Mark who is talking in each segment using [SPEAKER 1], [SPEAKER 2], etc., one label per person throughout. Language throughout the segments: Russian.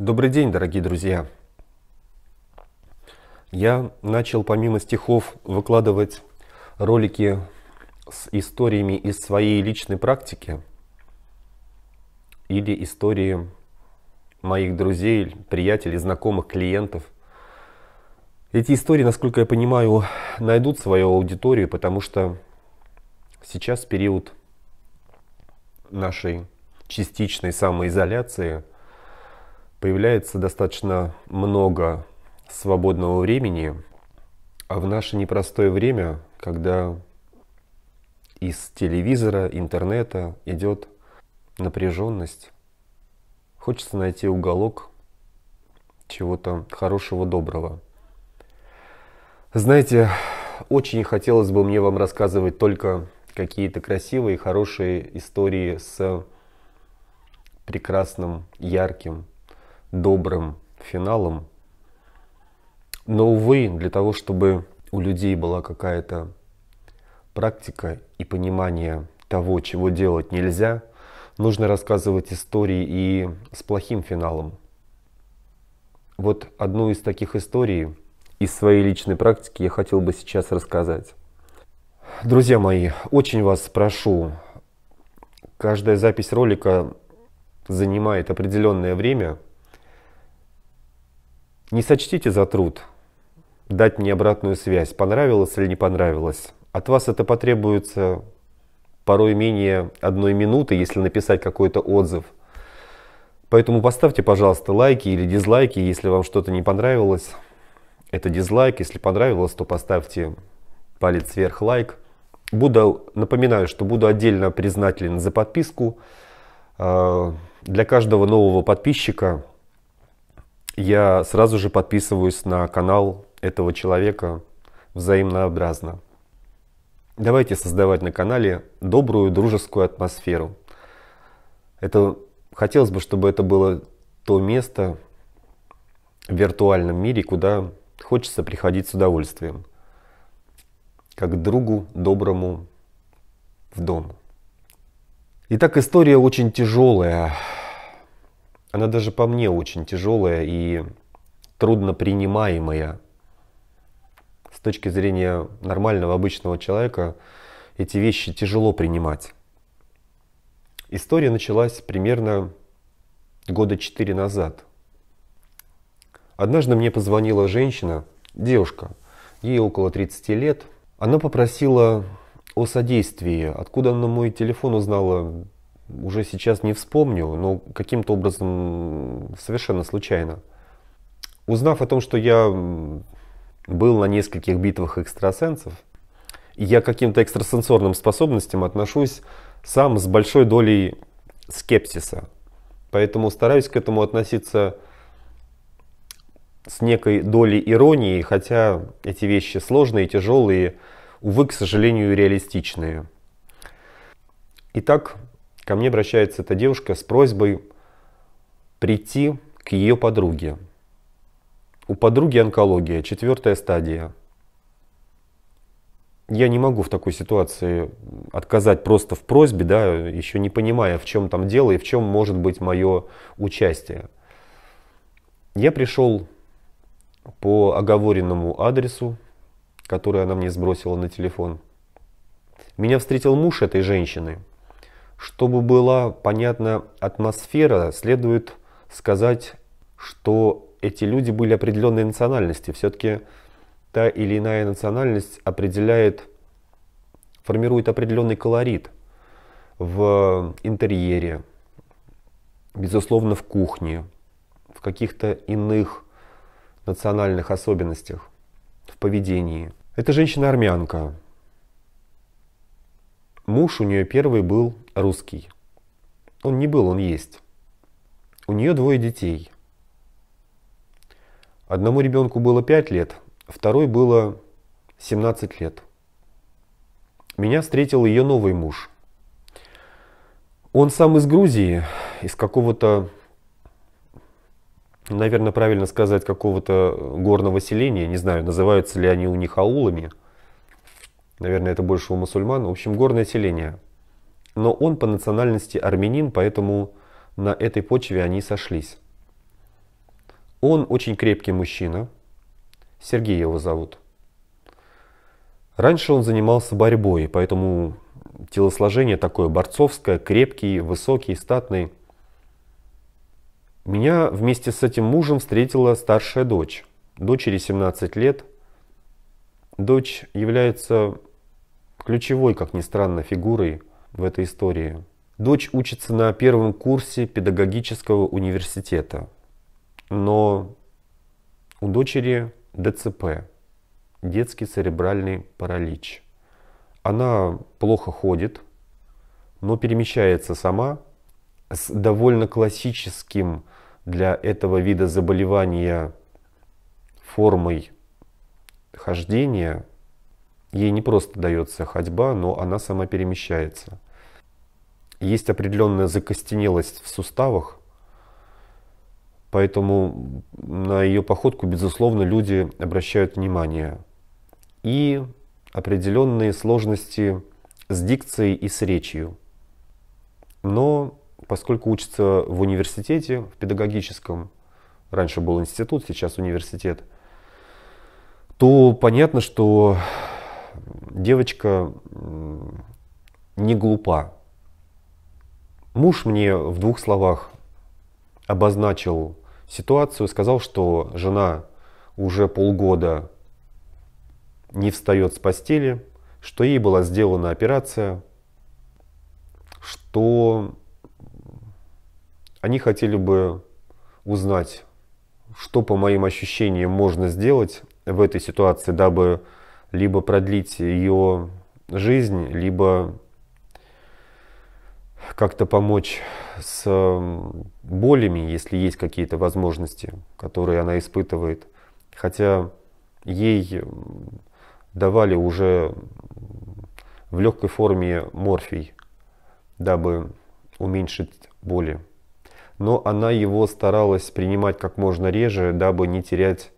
[SPEAKER 1] Добрый день, дорогие друзья! Я начал помимо стихов выкладывать ролики с историями из своей личной практики или истории моих друзей, приятелей, знакомых, клиентов. Эти истории, насколько я понимаю, найдут свою аудиторию, потому что сейчас период нашей частичной самоизоляции – появляется достаточно много свободного времени, а в наше непростое время, когда из телевизора, интернета идет напряженность, хочется найти уголок чего-то хорошего, доброго. Знаете, очень хотелось бы мне вам рассказывать только какие-то красивые, хорошие истории с прекрасным, ярким, добрым финалом. Но, увы, для того, чтобы у людей была какая-то практика и понимание того, чего делать нельзя, нужно рассказывать истории и с плохим финалом. Вот одну из таких историй из своей личной практики я хотел бы сейчас рассказать. Друзья мои, очень вас прошу, каждая запись ролика занимает определенное время – не сочтите за труд дать мне обратную связь, понравилось или не понравилось. От вас это потребуется порой менее одной минуты, если написать какой-то отзыв. Поэтому поставьте, пожалуйста, лайки или дизлайки, если вам что-то не понравилось. Это дизлайк, если понравилось, то поставьте палец вверх лайк. Буду, напоминаю, что буду отдельно признателен за подписку. Э, для каждого нового подписчика я сразу же подписываюсь на канал этого человека взаимнообразно. Давайте создавать на канале добрую дружескую атмосферу. Это хотелось бы, чтобы это было то место в виртуальном мире, куда хочется приходить с удовольствием, как другу доброму в дом. Итак, история очень тяжелая. Она даже по мне очень тяжелая и труднопринимаемая С точки зрения нормального обычного человека эти вещи тяжело принимать. История началась примерно года четыре назад. Однажды мне позвонила женщина, девушка, ей около 30 лет. Она попросила о содействии, откуда она мой телефон узнала, уже сейчас не вспомню, но каким-то образом совершенно случайно. Узнав о том, что я был на нескольких битвах экстрасенсов, я к каким-то экстрасенсорным способностям отношусь сам с большой долей скепсиса. Поэтому стараюсь к этому относиться с некой долей иронии, хотя эти вещи сложные, тяжелые, увы, к сожалению, реалистичные. Итак, Ко мне обращается эта девушка с просьбой прийти к ее подруге. У подруги онкология, четвертая стадия. Я не могу в такой ситуации отказать просто в просьбе, да, еще не понимая, в чем там дело и в чем может быть мое участие. Я пришел по оговоренному адресу, который она мне сбросила на телефон. Меня встретил муж этой женщины – чтобы была понятна атмосфера, следует сказать, что эти люди были определенной национальности. Все-таки та или иная национальность определяет, формирует определенный колорит в интерьере, безусловно, в кухне, в каких-то иных национальных особенностях, в поведении. Эта женщина-армянка, Муж у нее первый был русский. Он не был, он есть. У нее двое детей. Одному ребенку было 5 лет, второй было 17 лет. Меня встретил ее новый муж. Он сам из Грузии, из какого-то, наверное, правильно сказать, какого-то горного селения, не знаю, называются ли они у них аулами – Наверное, это больше у мусульман. В общем, горное селение. Но он по национальности армянин, поэтому на этой почве они сошлись. Он очень крепкий мужчина. Сергей его зовут. Раньше он занимался борьбой, поэтому телосложение такое борцовское, крепкий, высокий, статный. Меня вместе с этим мужем встретила старшая дочь. Дочери 17 лет. Дочь является ключевой, как ни странно, фигурой в этой истории. Дочь учится на первом курсе педагогического университета, но у дочери ДЦП, детский церебральный паралич. Она плохо ходит, но перемещается сама с довольно классическим для этого вида заболевания формой хождения, Ей не просто дается ходьба, но она сама перемещается. Есть определенная закостенелость в суставах, поэтому на ее походку, безусловно, люди обращают внимание. И определенные сложности с дикцией и с речью. Но поскольку учится в университете, в педагогическом, раньше был институт, сейчас университет, то понятно, что девочка не глупа. Муж мне в двух словах обозначил ситуацию, сказал, что жена уже полгода не встает с постели, что ей была сделана операция, что они хотели бы узнать, что по моим ощущениям можно сделать в этой ситуации, дабы либо продлить ее жизнь, либо как-то помочь с болями, если есть какие-то возможности, которые она испытывает. Хотя ей давали уже в легкой форме морфий, дабы уменьшить боли. Но она его старалась принимать как можно реже, дабы не терять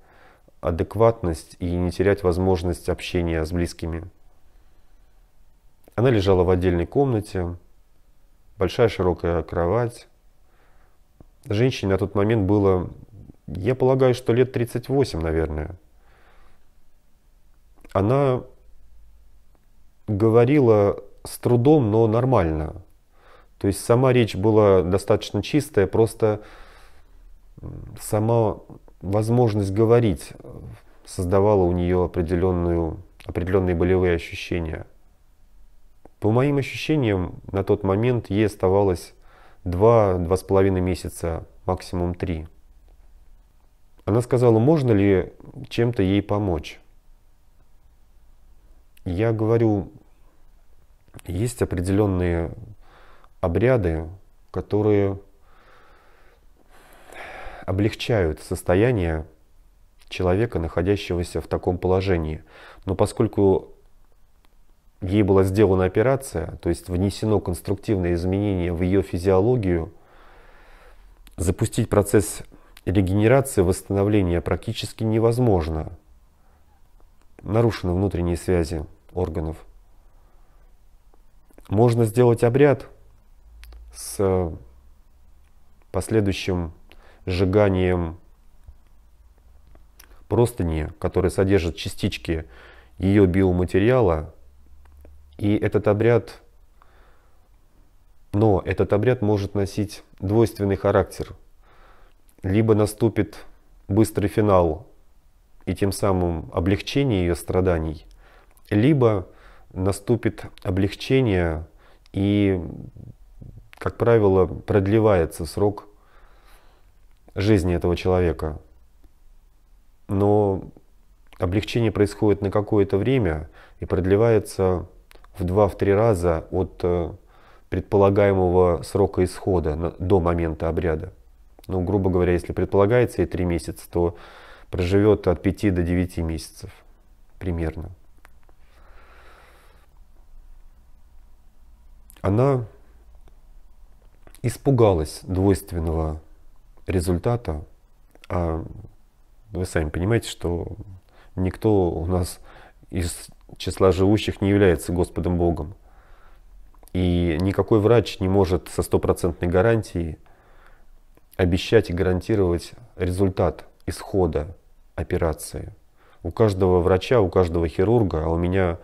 [SPEAKER 1] адекватность и не терять возможность общения с близкими. Она лежала в отдельной комнате, большая широкая кровать. Женщине на тот момент было, я полагаю, что лет 38, наверное. Она говорила с трудом, но нормально. То есть сама речь была достаточно чистая, просто сама возможность говорить э, создавала у нее определенную, определенные болевые ощущения. По моим ощущениям, на тот момент ей оставалось два два с половиной месяца, максимум три Она сказала, можно ли чем-то ей помочь. Я говорю, есть определенные обряды, которые облегчают состояние человека, находящегося в таком положении. Но поскольку ей была сделана операция, то есть внесено конструктивное изменение в ее физиологию, запустить процесс регенерации, восстановления практически невозможно. Нарушены внутренние связи органов. Можно сделать обряд с последующим сжиганием простыни, которые содержат частички ее биоматериала. И этот обряд, но этот обряд может носить двойственный характер. Либо наступит быстрый финал и тем самым облегчение ее страданий, либо наступит облегчение и, как правило, продлевается срок жизни этого человека. Но облегчение происходит на какое-то время и продлевается в 2-3 раза от э, предполагаемого срока исхода до момента обряда. Ну, грубо говоря, если предполагается и 3 месяца, то проживет от 5 до 9 месяцев примерно. Она испугалась двойственного результата, а вы сами понимаете, что никто у нас из числа живущих не является Господом Богом. И никакой врач не может со стопроцентной гарантией обещать и гарантировать результат исхода операции. У каждого врача, у каждого хирурга, а у меня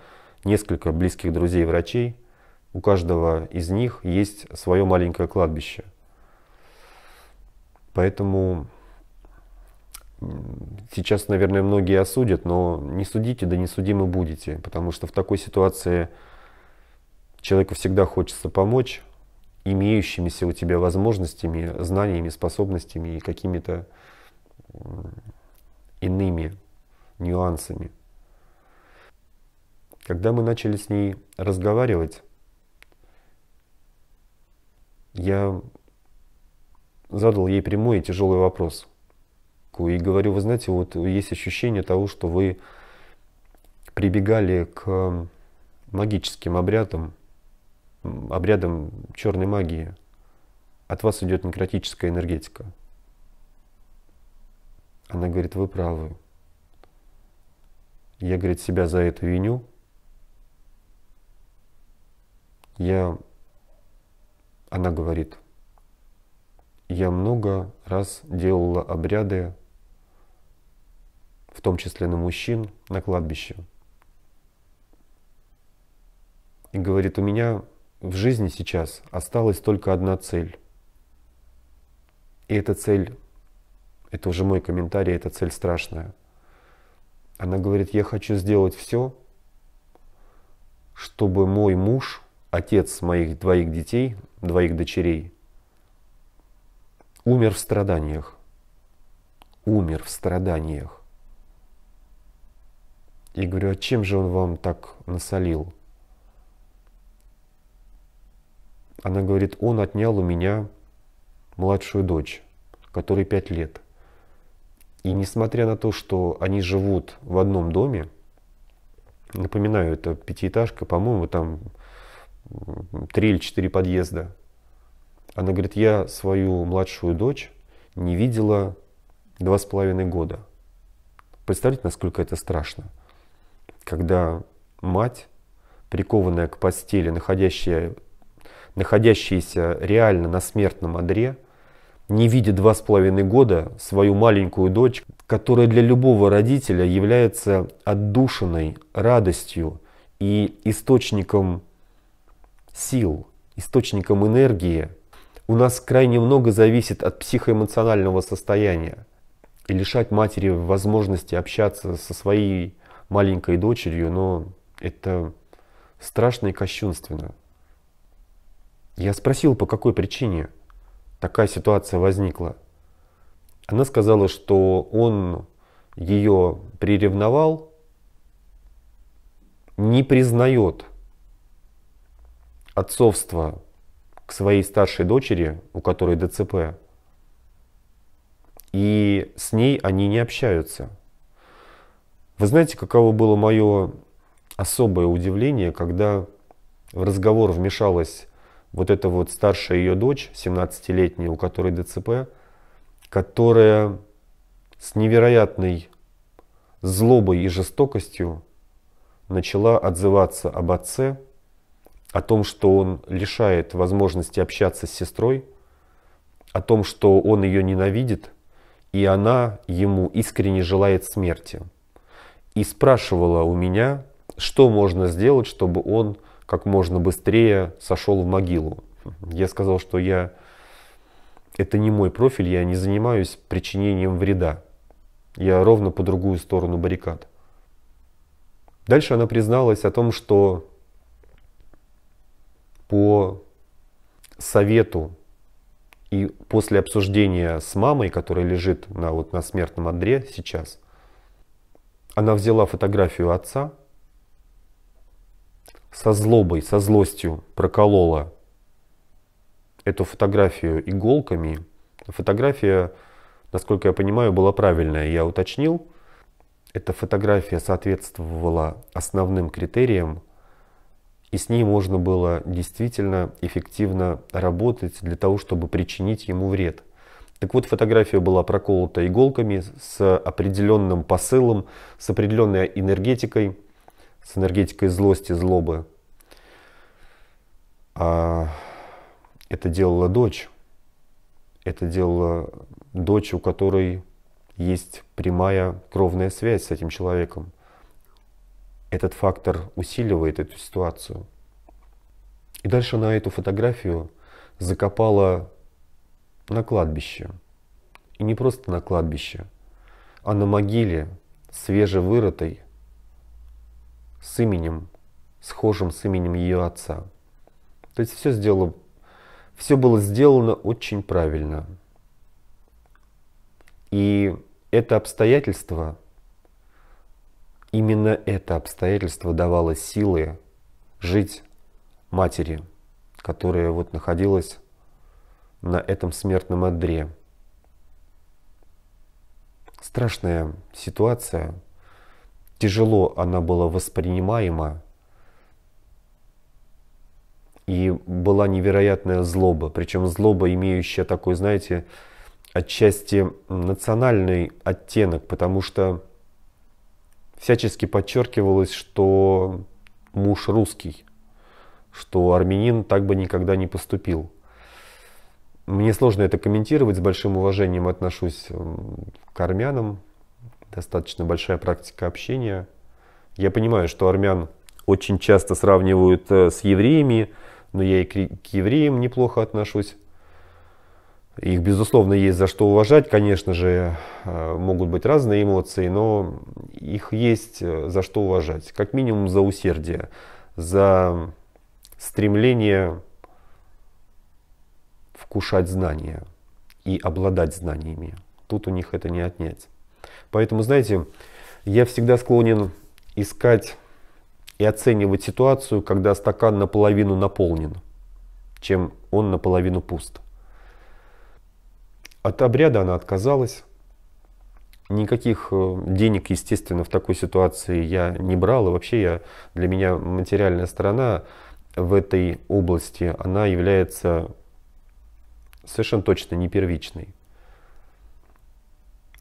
[SPEAKER 1] несколько близких друзей врачей, у каждого из них есть свое маленькое кладбище – Поэтому сейчас, наверное, многие осудят, но не судите, да не судимы будете, потому что в такой ситуации человеку всегда хочется помочь имеющимися у тебя возможностями, знаниями, способностями и какими-то иными нюансами. Когда мы начали с ней разговаривать, я задал ей прямой и тяжелый вопрос. И говорю, вы знаете, вот есть ощущение того, что вы прибегали к эм, магическим обрядам, обрядам черной магии. От вас идет некротическая энергетика. Она говорит, вы правы. Я, говорит, себя за это виню. Я, она говорит, я много раз делала обряды, в том числе на мужчин, на кладбище. И говорит, у меня в жизни сейчас осталась только одна цель. И эта цель, это уже мой комментарий, эта цель страшная. Она говорит, я хочу сделать все, чтобы мой муж, отец моих двоих детей, двоих дочерей – умер в страданиях. Умер в страданиях. И говорю, а чем же он вам так насолил? Она говорит, он отнял у меня младшую дочь, которой пять лет. И несмотря на то, что они живут в одном доме, напоминаю, это пятиэтажка, по-моему, там три или четыре подъезда – она говорит, я свою младшую дочь не видела два с половиной года. Представляете, насколько это страшно, когда мать, прикованная к постели, находящая, находящаяся реально на смертном одре, не видя два с половиной года свою маленькую дочь, которая для любого родителя является отдушенной радостью и источником сил, источником энергии, у нас крайне много зависит от психоэмоционального состояния. И лишать матери возможности общаться со своей маленькой дочерью, но ну, это страшно и кощунственно. Я спросил, по какой причине такая ситуация возникла. Она сказала, что он ее приревновал, не признает отцовство к своей старшей дочери, у которой ДЦП. И с ней они не общаются. Вы знаете, каково было мое особое удивление, когда в разговор вмешалась вот эта вот старшая ее дочь, 17-летняя, у которой ДЦП, которая с невероятной злобой и жестокостью начала отзываться об отце, о том, что он лишает возможности общаться с сестрой, о том, что он ее ненавидит, и она ему искренне желает смерти. И спрашивала у меня, что можно сделать, чтобы он как можно быстрее сошел в могилу. Я сказал, что я это не мой профиль, я не занимаюсь причинением вреда. Я ровно по другую сторону баррикад. Дальше она призналась о том, что по совету и после обсуждения с мамой, которая лежит на, вот, на смертном одре сейчас, она взяла фотографию отца, со злобой, со злостью проколола эту фотографию иголками. Фотография, насколько я понимаю, была правильная, я уточнил. Эта фотография соответствовала основным критериям и с ней можно было действительно эффективно работать для того, чтобы причинить ему вред. Так вот, фотография была проколота иголками с определенным посылом, с определенной энергетикой, с энергетикой злости, злобы. А это делала дочь. Это делала дочь, у которой есть прямая кровная связь с этим человеком этот фактор усиливает эту ситуацию. И дальше она эту фотографию закопала на кладбище. И не просто на кладбище, а на могиле, свежевырытой, с именем, схожим с именем ее отца. То есть все сделала, все было сделано очень правильно. И это обстоятельство – Именно это обстоятельство давало силы жить матери, которая вот находилась на этом смертном одре. Страшная ситуация, тяжело она была воспринимаема, и была невероятная злоба, причем злоба, имеющая такой, знаете, отчасти национальный оттенок, потому что всячески подчеркивалось, что муж русский, что армянин так бы никогда не поступил. Мне сложно это комментировать, с большим уважением отношусь к армянам, достаточно большая практика общения. Я понимаю, что армян очень часто сравнивают э, с евреями, но я и к евреям неплохо отношусь. Их, безусловно, есть за что уважать. Конечно же, э, могут быть разные эмоции, но их есть э, за что уважать. Как минимум за усердие, за стремление вкушать знания и обладать знаниями. Тут у них это не отнять. Поэтому, знаете, я всегда склонен искать и оценивать ситуацию, когда стакан наполовину наполнен, чем он наполовину пуст. От обряда она отказалась. Никаких э, денег, естественно, в такой ситуации я не брал. И вообще я, для меня материальная сторона в этой области, она является совершенно точно не первичной.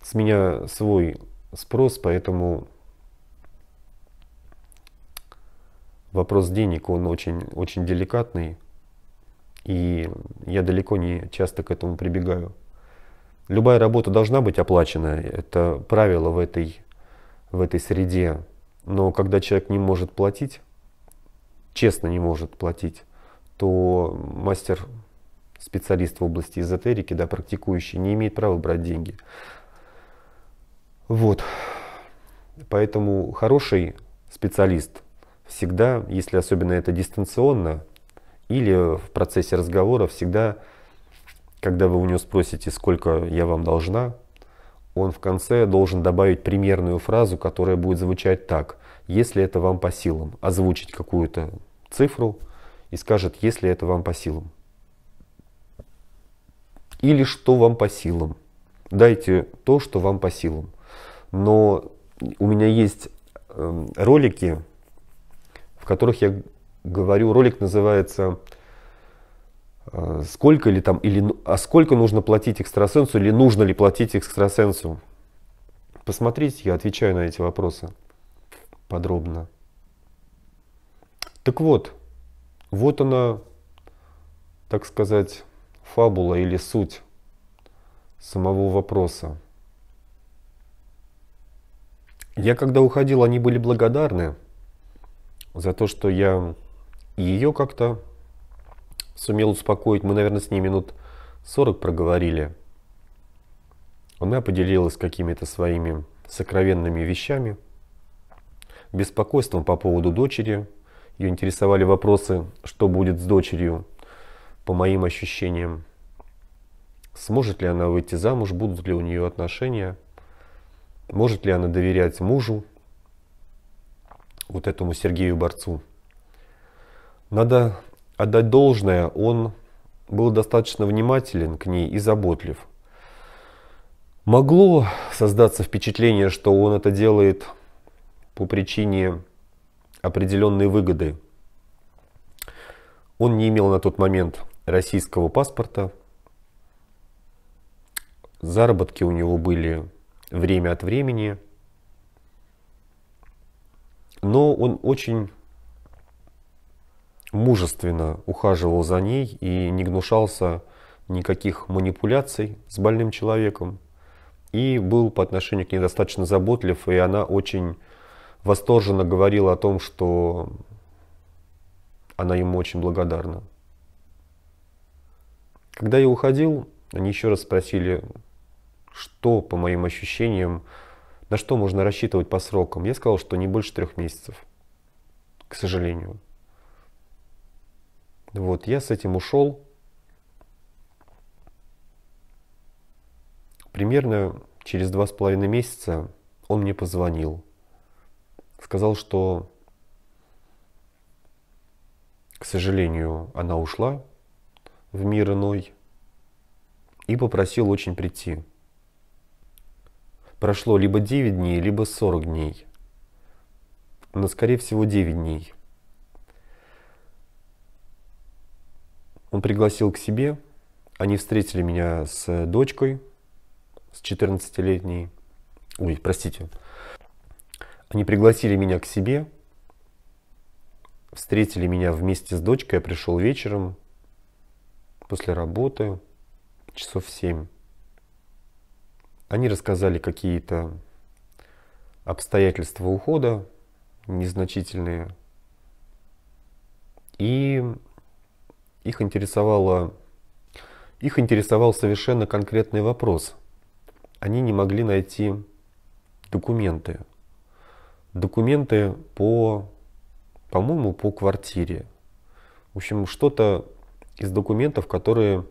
[SPEAKER 1] С меня свой спрос, поэтому вопрос денег, он очень, очень деликатный. И я далеко не часто к этому прибегаю. Любая работа должна быть оплачена, это правило в этой, в этой среде. Но когда человек не может платить, честно не может платить, то мастер, специалист в области эзотерики, да, практикующий, не имеет права брать деньги. Вот. Поэтому хороший специалист всегда, если особенно это дистанционно, или в процессе разговора, всегда когда вы у него спросите, сколько я вам должна, он в конце должен добавить примерную фразу, которая будет звучать так. Если это вам по силам, озвучить какую-то цифру и скажет, если это вам по силам. Или что вам по силам. Дайте то, что вам по силам. Но у меня есть эм, ролики, в которых я говорю, ролик называется Э, сколько ли там, или, ну, а сколько нужно платить экстрасенсу, или нужно ли платить экстрасенсу. Посмотрите, я отвечаю на эти вопросы подробно. Так вот, вот она, так сказать, фабула или суть самого вопроса. Я когда уходил, они были благодарны за то, что я ее как-то сумел успокоить. Мы, наверное, с ней минут 40 проговорили. Она поделилась какими-то своими сокровенными вещами, беспокойством по поводу дочери. Ее интересовали вопросы, что будет с дочерью, по моим ощущениям. Сможет ли она выйти замуж, будут ли у нее отношения, может ли она доверять мужу, вот этому Сергею Борцу. Надо отдать должное, он был достаточно внимателен к ней и заботлив. Могло создаться впечатление, что он это делает по причине определенной выгоды. Он не имел на тот момент российского паспорта. Заработки у него были время от времени. Но он очень мужественно ухаживал за ней и не гнушался никаких манипуляций с больным человеком. И был по отношению к ней достаточно заботлив, и она очень восторженно говорила о том, что она ему очень благодарна. Когда я уходил, они еще раз спросили, что, по моим ощущениям, на что можно рассчитывать по срокам. Я сказал, что не больше трех месяцев, к сожалению. Вот, я с этим ушел. Примерно через два с половиной месяца он мне позвонил. Сказал, что, к сожалению, она ушла в мир иной и попросил очень прийти. Прошло либо 9 дней, либо 40 дней. Но, скорее всего, 9 дней. Он пригласил к себе. Они встретили меня с дочкой, с 14-летней. Ой, простите. Они пригласили меня к себе. Встретили меня вместе с дочкой. Я пришел вечером после работы, часов в 7. Они рассказали какие-то обстоятельства ухода, незначительные. И их, интересовало, их интересовал совершенно конкретный вопрос. Они не могли найти документы. Документы по, по-моему, по квартире. В общем, что-то из документов, которые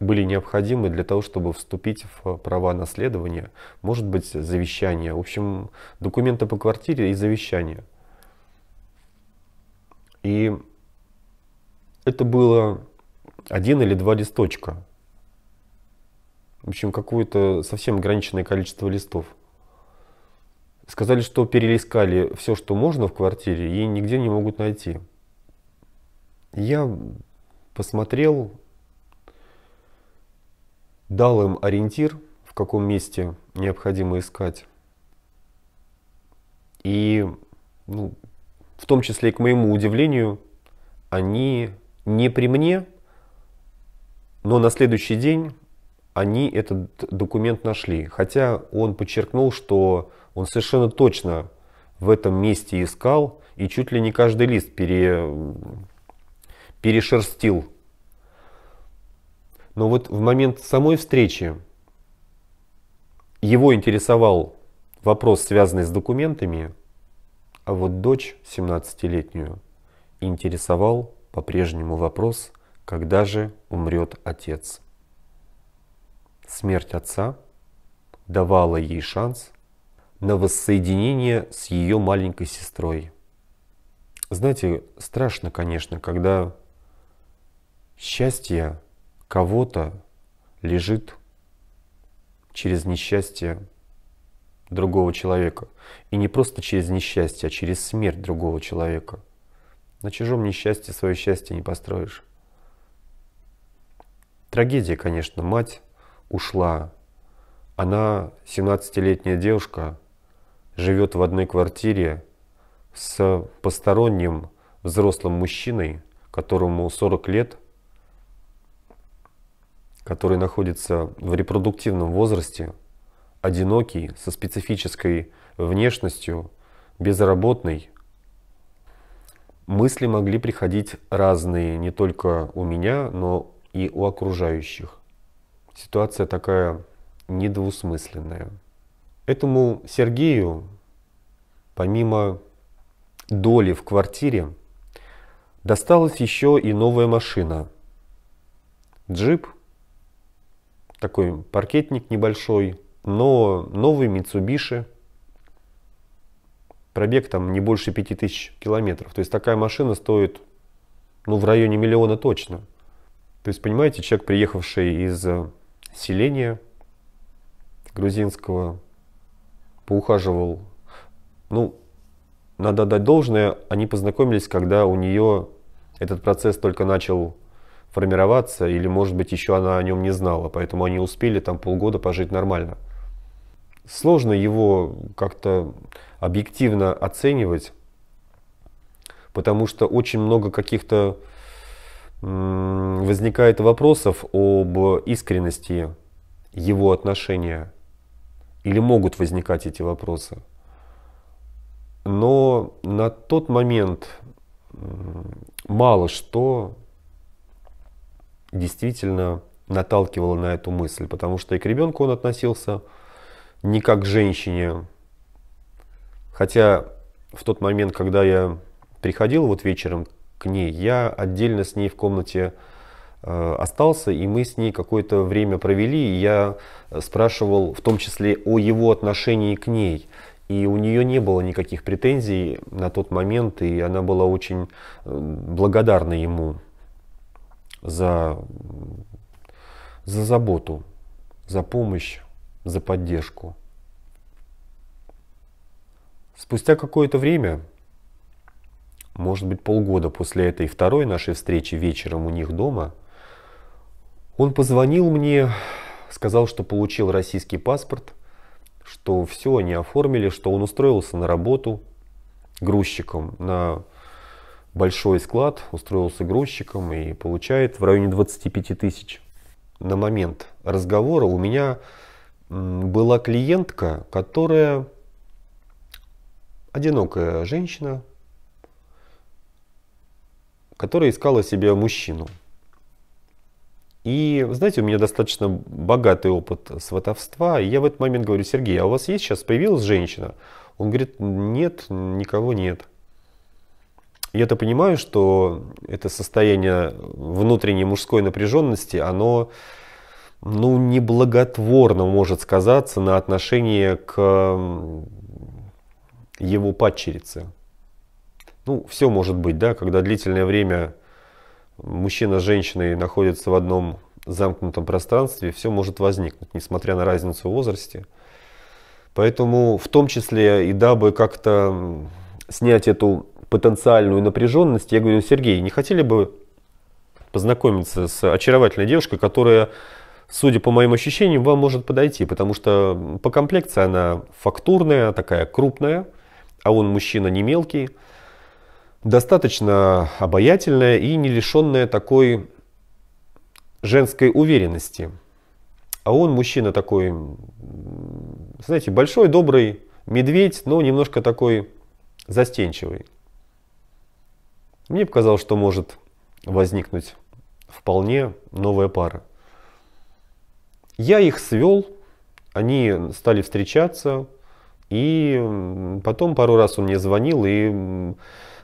[SPEAKER 1] были необходимы для того, чтобы вступить в права наследования, может быть, завещание. В общем, документы по квартире и завещание. И это было один или два листочка. В общем, какое-то совсем ограниченное количество листов. Сказали, что перелискали все, что можно в квартире, и нигде не могут найти. Я посмотрел, дал им ориентир, в каком месте необходимо искать. И, ну, в том числе и к моему удивлению, они не при мне, но на следующий день они этот документ нашли. Хотя он подчеркнул, что он совершенно точно в этом месте искал и чуть ли не каждый лист пере... перешерстил. Но вот в момент самой встречи его интересовал вопрос, связанный с документами, а вот дочь 17-летнюю интересовал по-прежнему вопрос, когда же умрет отец. Смерть отца давала ей шанс на воссоединение с ее маленькой сестрой. Знаете, страшно, конечно, когда счастье кого-то лежит через несчастье другого человека. И не просто через несчастье, а через смерть другого человека – на чужом несчастье свое счастье не построишь. Трагедия, конечно, мать ушла. Она 17-летняя девушка, живет в одной квартире с посторонним взрослым мужчиной, которому 40 лет, который находится в репродуктивном возрасте, одинокий, со специфической внешностью, безработный, мысли могли приходить разные, не только у меня, но и у окружающих. Ситуация такая недвусмысленная. Этому Сергею, помимо доли в квартире, досталась еще и новая машина. Джип, такой паркетник небольшой, но новый Митсубиши пробег там не больше 5000 километров. То есть такая машина стоит ну, в районе миллиона точно. То есть, понимаете, человек, приехавший из э, селения грузинского, поухаживал. Ну, надо дать должное, они познакомились, когда у нее этот процесс только начал формироваться, или, может быть, еще она о нем не знала, поэтому они успели там полгода пожить нормально сложно его как-то объективно оценивать, потому что очень много каких-то возникает вопросов об искренности его отношения. Или могут возникать эти вопросы. Но на тот момент мало что действительно наталкивало на эту мысль, потому что и к ребенку он относился не как женщине. Хотя в тот момент, когда я приходил вот вечером к ней, я отдельно с ней в комнате э, остался, и мы с ней какое-то время провели, и я спрашивал в том числе о его отношении к ней. И у нее не было никаких претензий на тот момент, и она была очень э, благодарна ему за, за заботу, за помощь за поддержку. Спустя какое-то время, может быть полгода после этой второй нашей встречи вечером у них дома, он позвонил мне, сказал, что получил российский паспорт, что все они оформили, что он устроился на работу грузчиком на большой склад, устроился грузчиком и получает в районе 25 тысяч. На момент разговора у меня была клиентка, которая одинокая женщина, которая искала себе мужчину. И, знаете, у меня достаточно богатый опыт сватовства. И я в этот момент говорю, Сергей, а у вас есть сейчас появилась женщина? Он говорит, нет, никого нет. Я-то понимаю, что это состояние внутренней мужской напряженности, оно ну, неблаготворно может сказаться на отношение к его падчерице. Ну, все может быть, да, когда длительное время мужчина с женщиной находятся в одном замкнутом пространстве, все может возникнуть, несмотря на разницу в возрасте. Поэтому в том числе и дабы как-то снять эту потенциальную напряженность, я говорю, Сергей, не хотели бы познакомиться с очаровательной девушкой, которая судя по моим ощущениям, вам может подойти, потому что по комплекции она фактурная, такая крупная, а он мужчина не мелкий, достаточно обаятельная и не лишенная такой женской уверенности. А он мужчина такой, знаете, большой, добрый медведь, но немножко такой застенчивый. Мне показалось, что может возникнуть вполне новая пара. Я их свел, они стали встречаться, и потом пару раз он мне звонил и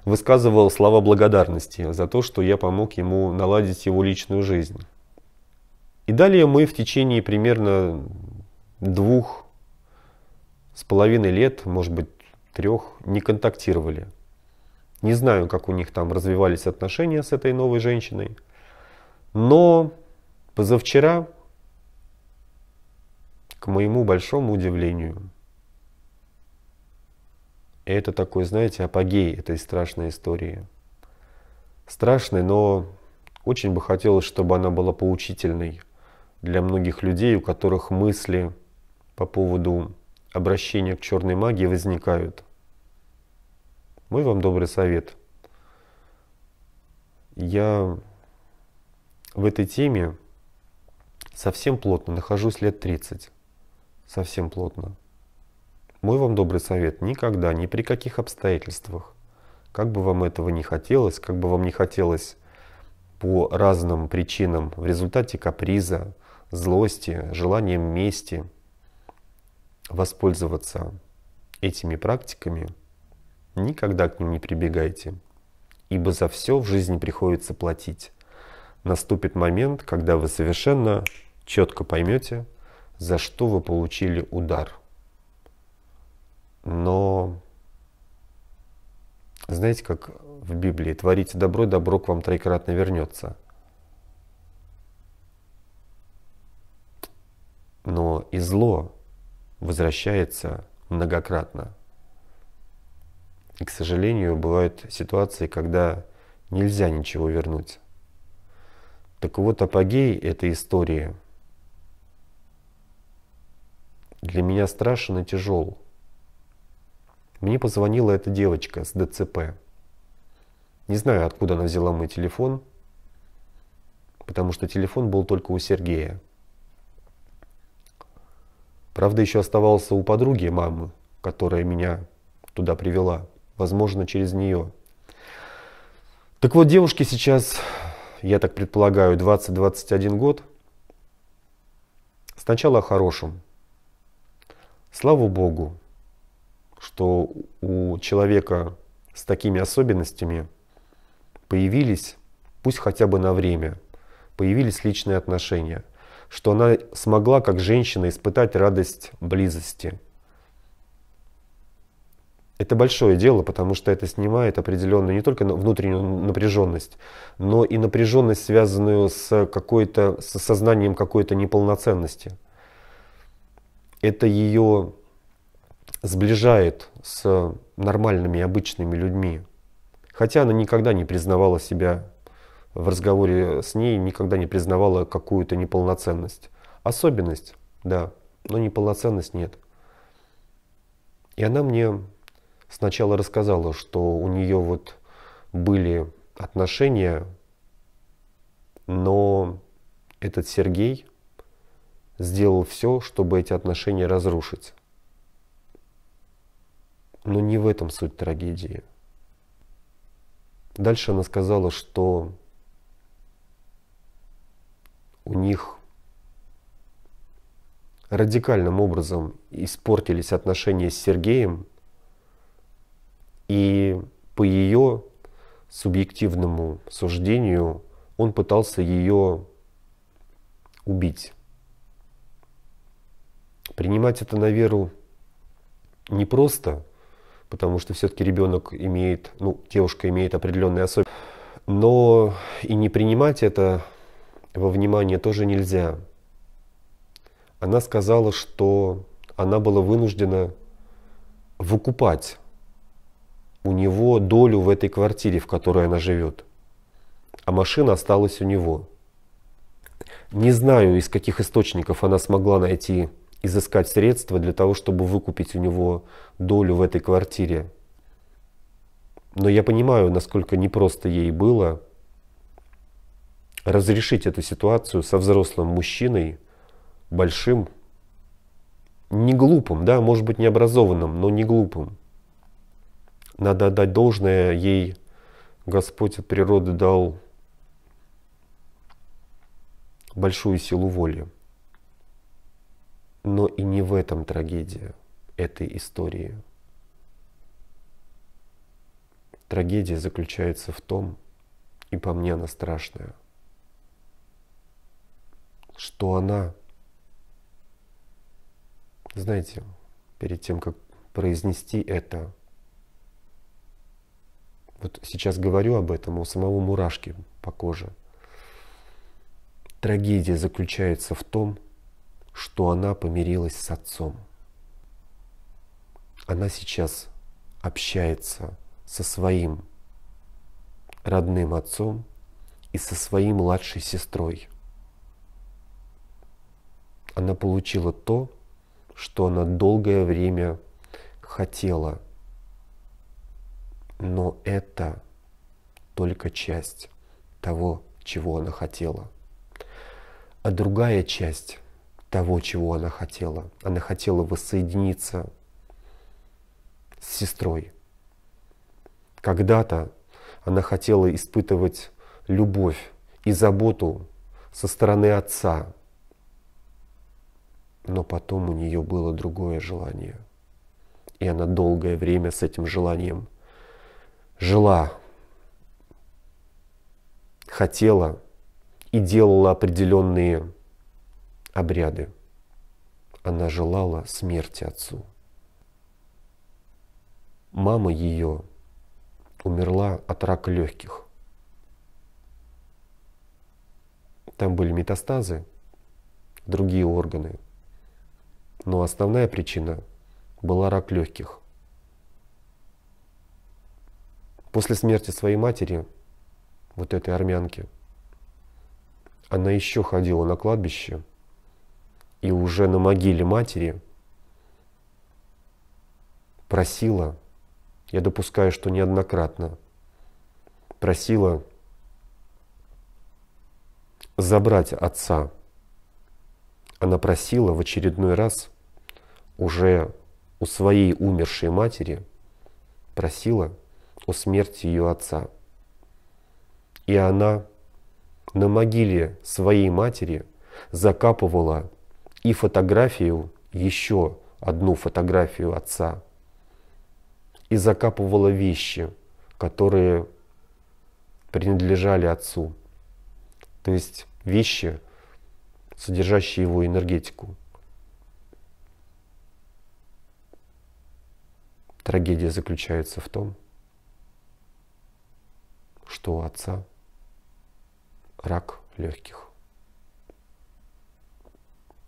[SPEAKER 1] высказывал слова благодарности за то, что я помог ему наладить его личную жизнь. И далее мы в течение примерно двух с половиной лет, может быть, трех, не контактировали. Не знаю, как у них там развивались отношения с этой новой женщиной. Но позавчера к моему большому удивлению. это такой, знаете, апогей этой страшной истории. Страшной, но очень бы хотелось, чтобы она была поучительной для многих людей, у которых мысли по поводу обращения к черной магии возникают. Мой вам добрый совет. Я в этой теме совсем плотно нахожусь лет 30 совсем плотно. Мой вам добрый совет – никогда, ни при каких обстоятельствах, как бы вам этого не хотелось, как бы вам не хотелось по разным причинам в результате каприза, злости, желанием мести воспользоваться этими практиками, никогда к ним не прибегайте, ибо за все в жизни приходится платить. Наступит момент, когда вы совершенно четко поймете, за что вы получили удар. Но знаете, как в Библии, творите добро, добро к вам троекратно вернется. Но и зло возвращается многократно. И, к сожалению, бывают ситуации, когда нельзя ничего вернуть. Так вот, апогей этой истории – для меня страшен и тяжел. Мне позвонила эта девочка с ДЦП. Не знаю, откуда она взяла мой телефон, потому что телефон был только у Сергея. Правда, еще оставался у подруги мамы, которая меня туда привела, возможно, через нее. Так вот, девушке сейчас, я так предполагаю, 20-21 год. Сначала о хорошем. Слава Богу, что у человека с такими особенностями появились, пусть хотя бы на время, появились личные отношения, что она смогла как женщина испытать радость близости. Это большое дело, потому что это снимает определенную не только внутреннюю напряженность, но и напряженность, связанную с какой-то с осознанием какой-то неполноценности это ее сближает с нормальными обычными людьми. Хотя она никогда не признавала себя в разговоре с ней, никогда не признавала какую-то неполноценность. Особенность, да, но неполноценность нет. И она мне сначала рассказала, что у нее вот были отношения, но этот Сергей – сделал все, чтобы эти отношения разрушить. Но не в этом суть трагедии. Дальше она сказала, что у них радикальным образом испортились отношения с Сергеем, и по ее субъективному суждению он пытался ее убить. Принимать это на веру непросто, потому что все-таки ребенок имеет, ну, девушка имеет определенные особенности. Но и не принимать это во внимание тоже нельзя. Она сказала, что она была вынуждена выкупать у него долю в этой квартире, в которой она живет. А машина осталась у него. Не знаю, из каких источников она смогла найти изыскать средства для того, чтобы выкупить у него долю в этой квартире. Но я понимаю, насколько непросто ей было разрешить эту ситуацию со взрослым мужчиной, большим, не глупым, да, может быть, не образованным, но не глупым. Надо отдать должное ей. Господь от природы дал большую силу воли. Но и не в этом трагедия этой истории. Трагедия заключается в том, и по мне она страшная, что она, знаете, перед тем, как произнести это, вот сейчас говорю об этом, у самого мурашки по коже. Трагедия заключается в том, что она помирилась с отцом. Она сейчас общается со своим родным отцом и со своей младшей сестрой. Она получила то, что она долгое время хотела. Но это только часть того, чего она хотела. А другая часть того, чего она хотела. Она хотела воссоединиться с сестрой. Когда-то она хотела испытывать любовь и заботу со стороны отца, но потом у нее было другое желание. И она долгое время с этим желанием жила, хотела и делала определенные обряды. Она желала смерти отцу. Мама ее умерла от рака легких. Там были метастазы, другие органы. Но основная причина была рак легких. После смерти своей матери, вот этой армянки, она еще ходила на кладбище – и уже на могиле матери просила, я допускаю, что неоднократно, просила забрать отца. Она просила в очередной раз уже у своей умершей матери, просила о смерти ее отца. И она на могиле своей матери закапывала и фотографию, еще одну фотографию отца. И закапывала вещи, которые принадлежали отцу. То есть вещи, содержащие его энергетику. Трагедия заключается в том, что у отца рак легких.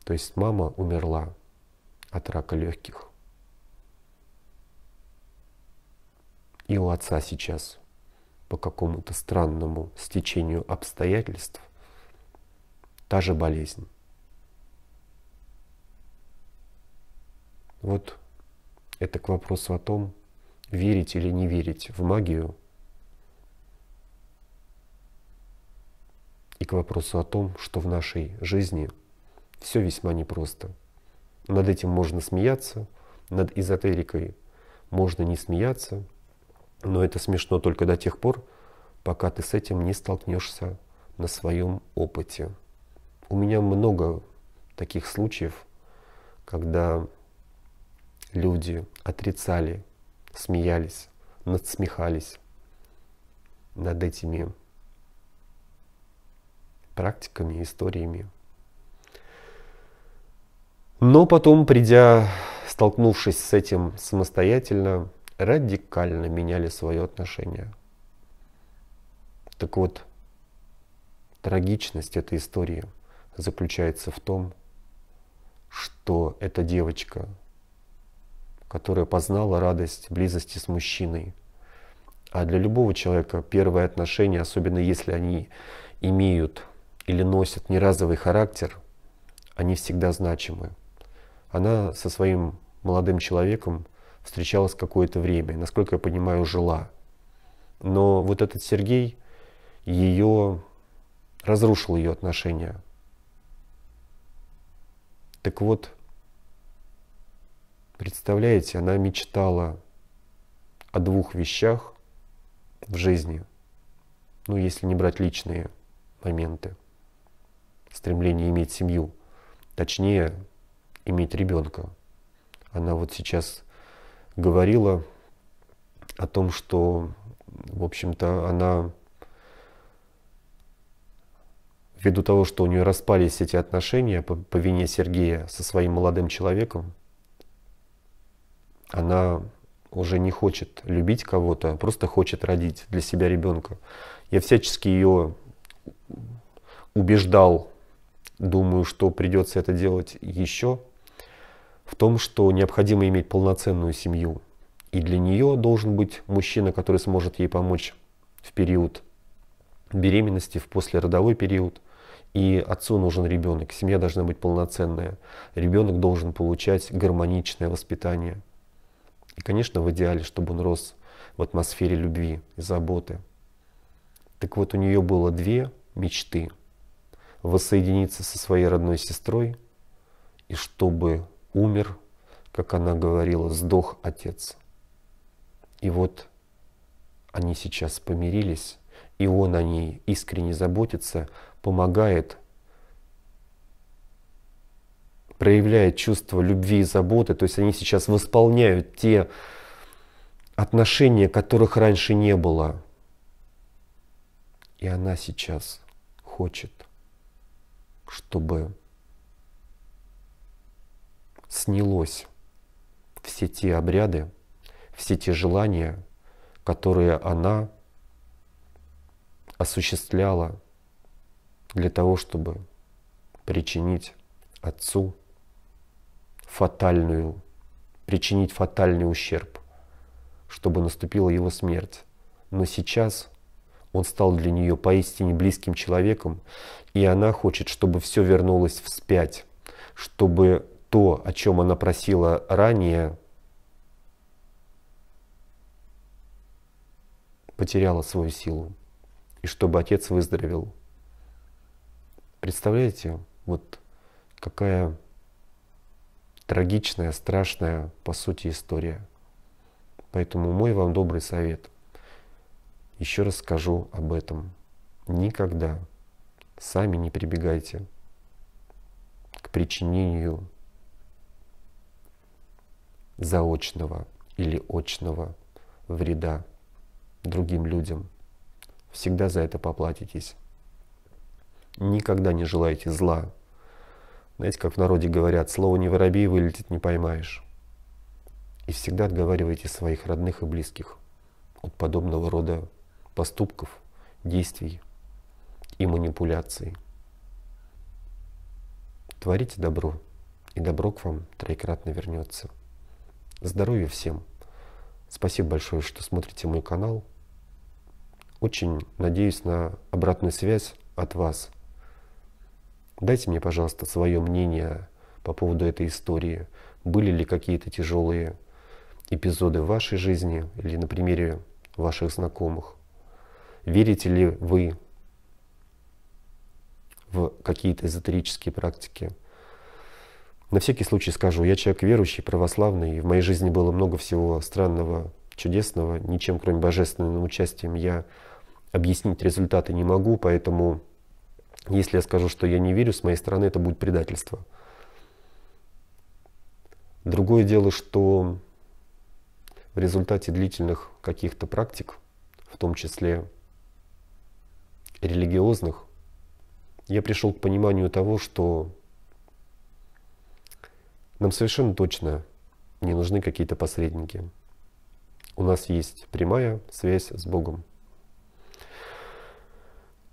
[SPEAKER 1] То есть мама умерла от рака легких. И у отца сейчас по какому-то странному стечению обстоятельств та же болезнь. Вот это к вопросу о том, верить или не верить в магию, и к вопросу о том, что в нашей жизни – все весьма непросто. Над этим можно смеяться, над эзотерикой можно не смеяться, но это смешно только до тех пор, пока ты с этим не столкнешься на своем опыте. У меня много таких случаев, когда люди отрицали, смеялись, надсмехались над этими практиками, историями. Но потом, придя, столкнувшись с этим самостоятельно, радикально меняли свое отношение. Так вот, трагичность этой истории заключается в том, что эта девочка, которая познала радость близости с мужчиной, а для любого человека первые отношения, особенно если они имеют или носят неразовый характер, они всегда значимы. Она со своим молодым человеком встречалась какое-то время, насколько я понимаю, жила. Но вот этот Сергей ее разрушил ее отношения. Так вот, представляете, она мечтала о двух вещах в жизни, ну если не брать личные моменты, стремление иметь семью, точнее иметь ребенка. Она вот сейчас говорила о том, что, в общем-то, она ввиду того, что у нее распались эти отношения по, по вине Сергея со своим молодым человеком, она уже не хочет любить кого-то, а просто хочет родить для себя ребенка. Я всячески ее убеждал, думаю, что придется это делать еще в том, что необходимо иметь полноценную семью. И для нее должен быть мужчина, который сможет ей помочь в период беременности, в послеродовой период. И отцу нужен ребенок, семья должна быть полноценная. Ребенок должен получать гармоничное воспитание. И, конечно, в идеале, чтобы он рос в атмосфере любви и заботы. Так вот, у нее было две мечты. Воссоединиться со своей родной сестрой и чтобы умер, как она говорила, сдох отец. И вот они сейчас помирились, и он о ней искренне заботится, помогает, проявляет чувство любви и заботы. То есть они сейчас восполняют те отношения, которых раньше не было. И она сейчас хочет, чтобы снялось все те обряды, все те желания, которые она осуществляла для того, чтобы причинить отцу фатальную, причинить фатальный ущерб, чтобы наступила его смерть. Но сейчас он стал для нее поистине близким человеком, и она хочет, чтобы все вернулось вспять, чтобы то, о чем она просила ранее, потеряло свою силу, и чтобы отец выздоровел. Представляете, вот какая трагичная, страшная, по сути, история. Поэтому мой вам добрый совет. Еще раз скажу об этом. Никогда сами не прибегайте к причинению заочного или очного вреда другим людям. Всегда за это поплатитесь. Никогда не желайте зла. Знаете, как в народе говорят, слово не воробей вылетит не поймаешь. И всегда отговаривайте своих родных и близких от подобного рода поступков, действий и манипуляций. Творите добро, и добро к вам троекратно вернется. Здоровья всем. Спасибо большое, что смотрите мой канал. Очень надеюсь на обратную связь от вас. Дайте мне, пожалуйста, свое мнение по поводу этой истории. Были ли какие-то тяжелые эпизоды в вашей жизни или на примере ваших знакомых? Верите ли вы в какие-то эзотерические практики? На всякий случай скажу, я человек верующий, православный, и в моей жизни было много всего странного, чудесного, ничем кроме божественным участием я объяснить результаты не могу, поэтому если я скажу, что я не верю, с моей стороны это будет предательство. Другое дело, что в результате длительных каких-то практик, в том числе религиозных, я пришел к пониманию того, что нам совершенно точно не нужны какие-то посредники. У нас есть прямая связь с Богом.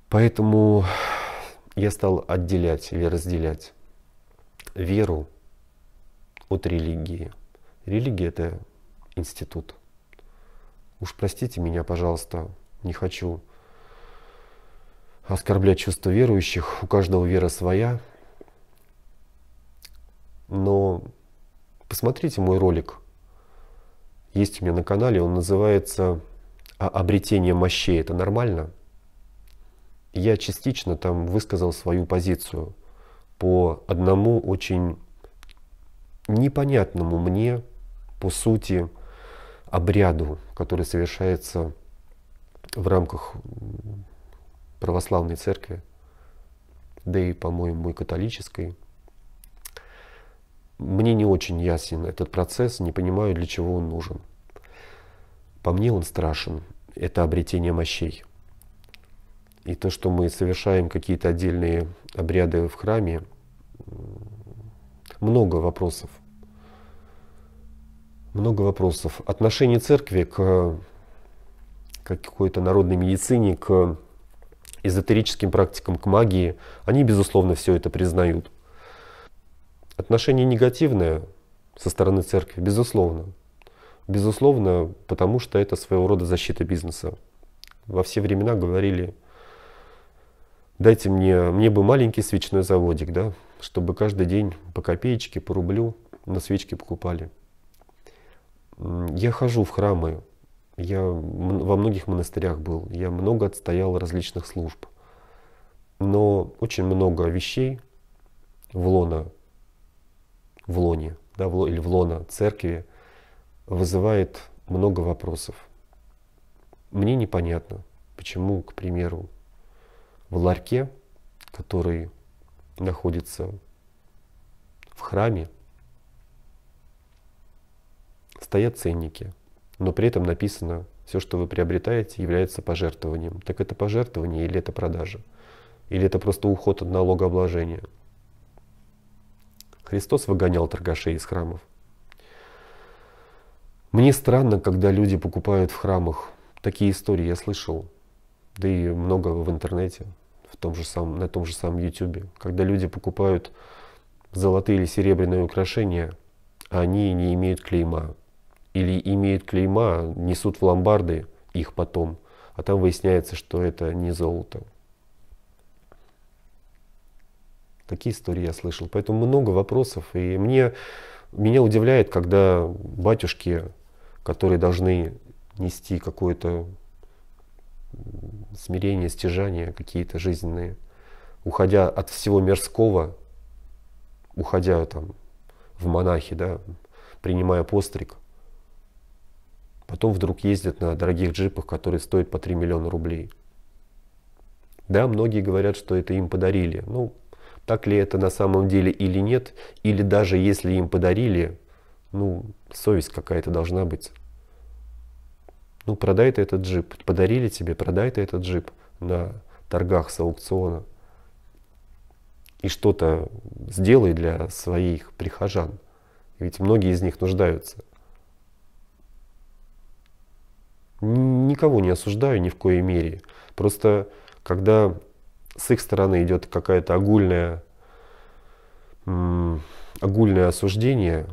[SPEAKER 1] Поэтому я стал отделять или разделять веру от религии. Религия это институт. Уж простите меня, пожалуйста, не хочу оскорблять чувства верующих. У каждого вера своя, но посмотрите мой ролик. Есть у меня на канале, он называется «А «Обретение мощей». Это нормально? Я частично там высказал свою позицию по одному очень непонятному мне, по сути, обряду, который совершается в рамках православной церкви, да и, по-моему, и католической – мне не очень ясен этот процесс, не понимаю, для чего он нужен. По мне он страшен. Это обретение мощей. И то, что мы совершаем какие-то отдельные обряды в храме, много вопросов. Много вопросов. Отношение церкви к какой-то народной медицине, к эзотерическим практикам, к магии, они, безусловно, все это признают. Отношение негативное со стороны церкви, безусловно. Безусловно, потому что это своего рода защита бизнеса. Во все времена говорили, дайте мне, мне бы маленький свечной заводик, да, чтобы каждый день по копеечке, по рублю на свечки покупали. Я хожу в храмы, я во многих монастырях был, я много отстоял различных служб. Но очень много вещей в лона в лоне да, в, или в лона церкви вызывает много вопросов. Мне непонятно, почему, к примеру, в ларьке, который находится в храме, стоят ценники, но при этом написано, все, что вы приобретаете, является пожертвованием. Так это пожертвование или это продажа? Или это просто уход от налогообложения? Христос выгонял торгашей из храмов. Мне странно, когда люди покупают в храмах. Такие истории я слышал. Да и много в интернете, в том же самом, на том же самом YouTube. Когда люди покупают золотые или серебряные украшения, а они не имеют клейма. Или имеют клейма, несут в ломбарды их потом. А там выясняется, что это не золото. Такие истории я слышал. Поэтому много вопросов. И мне, меня удивляет, когда батюшки, которые должны нести какое-то смирение, стяжание какие-то жизненные, уходя от всего мирского, уходя там в монахи, да, принимая постриг, потом вдруг ездят на дорогих джипах, которые стоят по 3 миллиона рублей. Да, многие говорят, что это им подарили. Ну, так ли это на самом деле или нет, или даже если им подарили, ну, совесть какая-то должна быть. Ну, продай ты этот джип, подарили тебе, продай ты этот джип на торгах с аукциона. И что-то сделай для своих прихожан. Ведь многие из них нуждаются. Никого не осуждаю ни в коей мере. Просто когда с их стороны идет какая-то огульное огульное осуждение.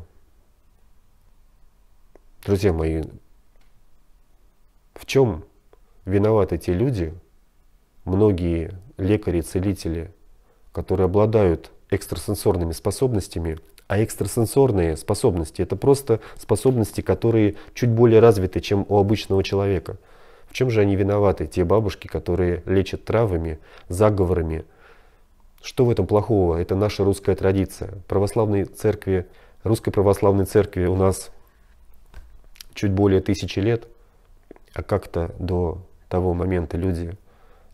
[SPEAKER 1] Друзья мои, в чем виноваты те люди, многие лекари, целители, которые обладают экстрасенсорными способностями, а экстрасенсорные способности – это просто способности, которые чуть более развиты, чем у обычного человека – в чем же они виноваты, те бабушки, которые лечат травами, заговорами? Что в этом плохого? Это наша русская традиция. Православной церкви, русской православной церкви у нас чуть более тысячи лет, а как-то до того момента люди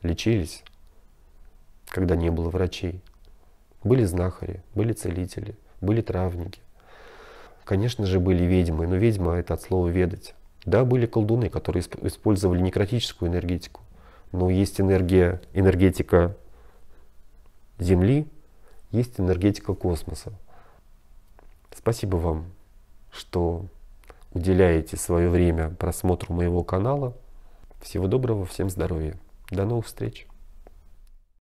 [SPEAKER 1] лечились, когда не было врачей. Были знахари, были целители, были травники. Конечно же, были ведьмы, но ведьма это от слова ведать. Да, были колдуны, которые использовали некротическую энергетику, но есть энергия, энергетика Земли, есть энергетика космоса. Спасибо вам, что уделяете свое время просмотру моего канала. Всего доброго, всем здоровья. До новых встреч!